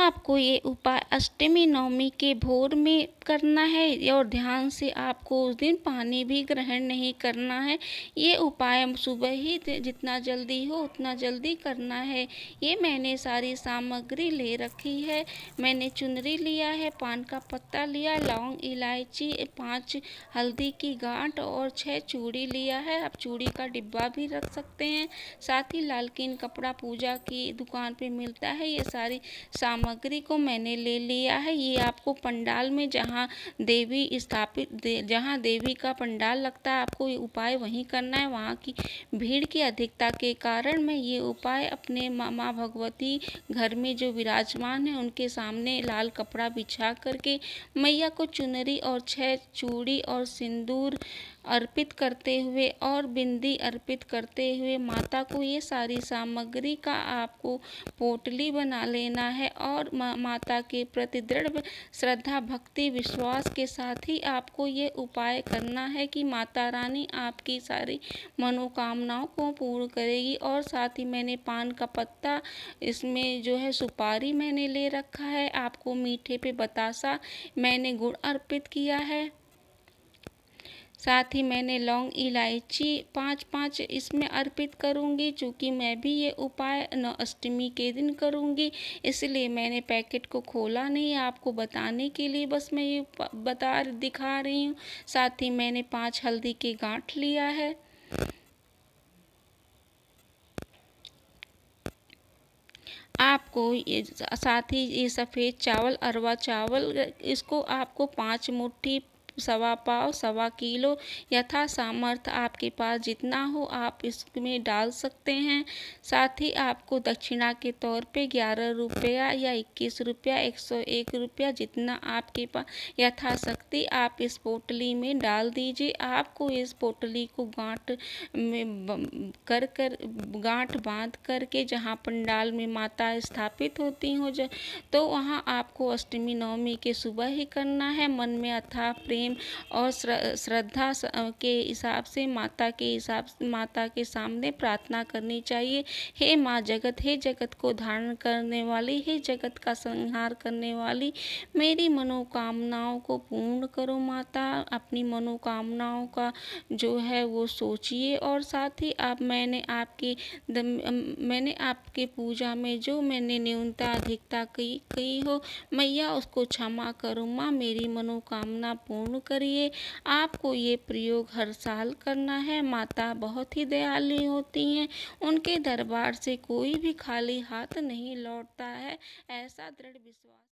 आपको ये उपाय अष्टमी नवमी के भोर में करना है और ध्यान से आपको उस दिन पानी भी ग्रहण नहीं करना है ये उपाय सुबह ही जितना जल्दी हो उतना जल्दी करना है ये मैंने सारी सामग्री ले रखी है मैंने चुनरी लिया है पान का पत्ता लिया लौंग इलायची पाँच हल्दी की गांठ और छः चूड़ी लिया है आप चूड़ी का डिब्बा भी रख सकते हैं साथ ही लालकिन कपड़ा पूजा की दुकान पर मिलता है ये सारी सामग्री सामग्री को मैंने ले लिया है ये आपको पंडाल में जहाँ देवी स्थापित दे, जहाँ देवी का पंडाल लगता है आपको ये उपाय वहीं करना है वहाँ की भीड़ की अधिकता के कारण मैं ये उपाय अपने माँ मा भगवती घर में जो विराजमान है उनके सामने लाल कपड़ा बिछा करके मैया को चुनरी और छह चूड़ी और सिंदूर अर्पित करते हुए और बिंदी अर्पित करते हुए माता को ये सारी सामग्री का आपको पोटली बना लेना है और और माता के प्रति दृढ़ श्रद्धा भक्ति विश्वास के साथ ही आपको ये उपाय करना है कि माता रानी आपकी सारी मनोकामनाओं को पूर्ण करेगी और साथ ही मैंने पान का पत्ता इसमें जो है सुपारी मैंने ले रखा है आपको मीठे पे बतासा मैंने गुड़ अर्पित किया है साथ ही मैंने लौंग इलायची पाँच पाँच इसमें अर्पित करूँगी चूँकि मैं भी ये उपाय नवअष्टमी के दिन करूँगी इसलिए मैंने पैकेट को खोला नहीं आपको बताने के लिए बस मैं ये बता दिखा रही हूँ साथ ही मैंने पाँच हल्दी के गांठ लिया है आपको ये साथ ही ये सफ़ेद चावल अरवा चावल इसको आपको पाँच मुट्ठी सवा पाव सवा किलो यथा सामर्थ आपके पास जितना हो आप इसमें डाल सकते हैं साथ ही आपको दक्षिणा के तौर पे ग्यारह रुपया या इक्कीस रुपया एक सौ एक रुपया जितना आपके पास यथाशक्ति आप इस पोटली में डाल दीजिए आपको इस पोटली को गांठ में कर कर गांठ बांध करके जहाँ पंडाल में माता स्थापित होती हो तो वहाँ आपको अष्टमी नवमी के सुबह ही करना है मन में अथा प्रेम प्रेम और श्रद्धा के हिसाब से माता के हिसाब माता के सामने प्रार्थना करनी चाहिए हे माँ जगत हे जगत को धारण करने वाली हे जगत का संहार करने वाली मेरी मनोकामनाओं को पूर्ण करो माता अपनी मनोकामनाओं का जो है वो सोचिए और साथ ही आप मैंने आपकी मैंने आपके पूजा में जो मैंने न्यूनता अधिकता की कही हो मैया उसको क्षमा करो माँ मेरी मनोकामना पूर्ण पूर्ण करिए आपको ये प्रयोग हर साल करना है माता बहुत ही दयालु होती हैं उनके दरबार से कोई भी खाली हाथ नहीं लौटता है ऐसा दृढ़ विश्वास